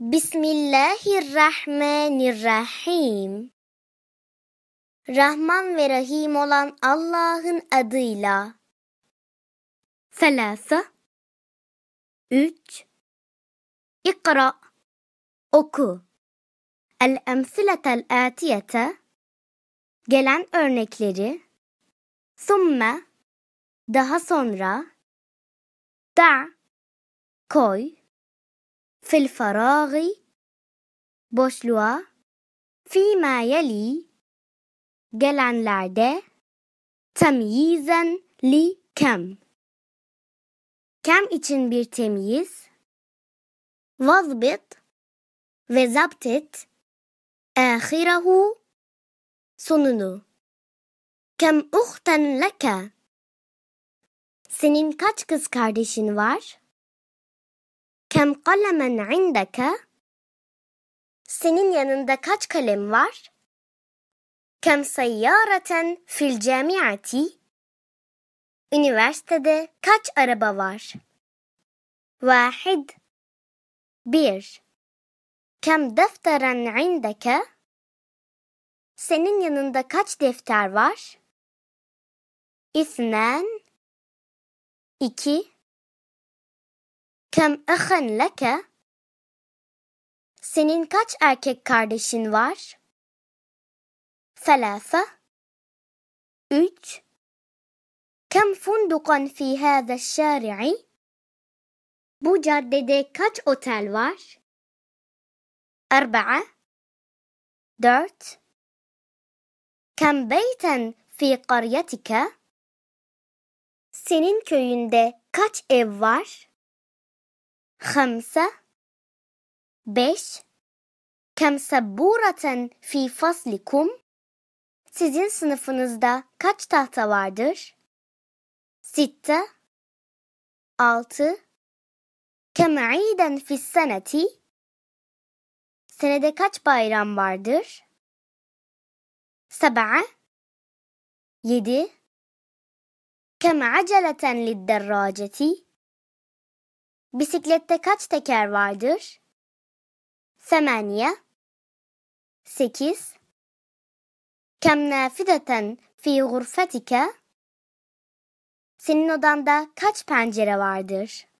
Bismillahirrahmanirrahim. Rahman ve Rahim olan Allah'ın adıyla. Selasa. Üç. İkra. Oku. El-emsiletel atiyete. Gelen örnekleri. Summe. Daha sonra. Da. Koy في الفراغ بوشلوا فيما يلي جلعا لعداء تمييزا لكم كم için bir temyiz واضبط ve آخره sonunu كم أختا لك senin kaç kız kardeşin var Kem kalemen indeke? Senin yanında kaç kalem var? Kem sayyareten fil camiati? Üniversitede kaç araba var? Vahid Bir Kem defteren indeke? Senin yanında kaç defter var? İthnen İki Kem ahen leke? Senin kaç erkek kardeşin var? Selasa. Üç. Kem fundukan fi hâze şâri'i? Bu caddede kaç otel var? Erba'a. Dört. Kem beyten fi karyatike? Senin köyünde kaç ev var? خمسة beş كم سبورة في فصلكم Sizin sınıfınızda kaç tahta vardır? Sitte altı كم عيدا في السنة Senede kaç bayram vardır? سبعة yedi كم عجلة للدراجة Bisiklette kaç teker vardır? Semenye Sekiz Kem nafideten fi gurfetike Senin odanda kaç pencere vardır?